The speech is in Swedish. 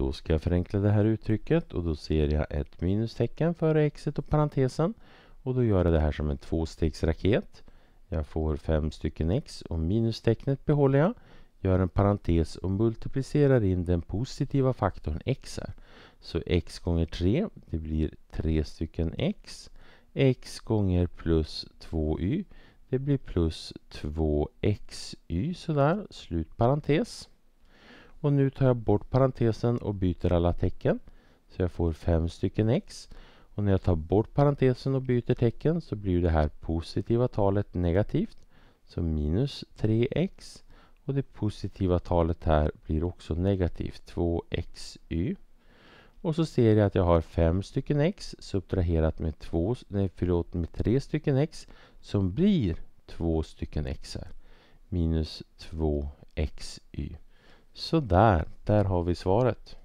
Då ska jag förenkla det här uttrycket och då ser jag ett minustecken före exet och parentesen. Och då gör jag det här som en tvåstegsraket. Jag får fem stycken x och minustecknet behåller jag. Gör en parentes och multiplicerar in den positiva faktorn x här. Så x gånger 3, det blir 3 stycken x. x gånger plus 2y, det blir plus 2xy sådär, slut parentes. Och nu tar jag bort parentesen och byter alla tecken. Så jag får fem stycken x. Och när jag tar bort parentesen och byter tecken så blir det här positiva talet negativt. Så minus 3x. Och det positiva talet här blir också negativt 2xy. Och så ser jag att jag har fem stycken x subtraherat med, två, nej, förlåt, med 3 stycken x som blir två stycken x här. Minus 2xy. Sådär, där har vi svaret.